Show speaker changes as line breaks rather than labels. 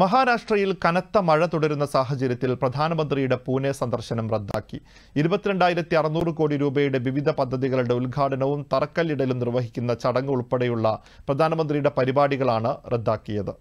മഹാരാഷ്ട്രയിൽ കനത്ത മഴ തുടരുന്ന സാഹചര്യത്തിൽ പ്രധാനമന്ത്രിയുടെ പൂനെ സന്ദർശനം റദ്ദാക്കി ഇരുപത്തിരണ്ടായിരത്തി അറുന്നൂറ് കോടി രൂപയുടെ വിവിധ പദ്ധതികളുടെ ഉദ്ഘാടനവും തറക്കല്ലിടലും നിർവഹിക്കുന്ന ചടങ്ങ് ഉൾപ്പെടെയുള്ള പ്രധാനമന്ത്രിയുടെ പരിപാടികളാണ് റദ്ദാക്കിയത്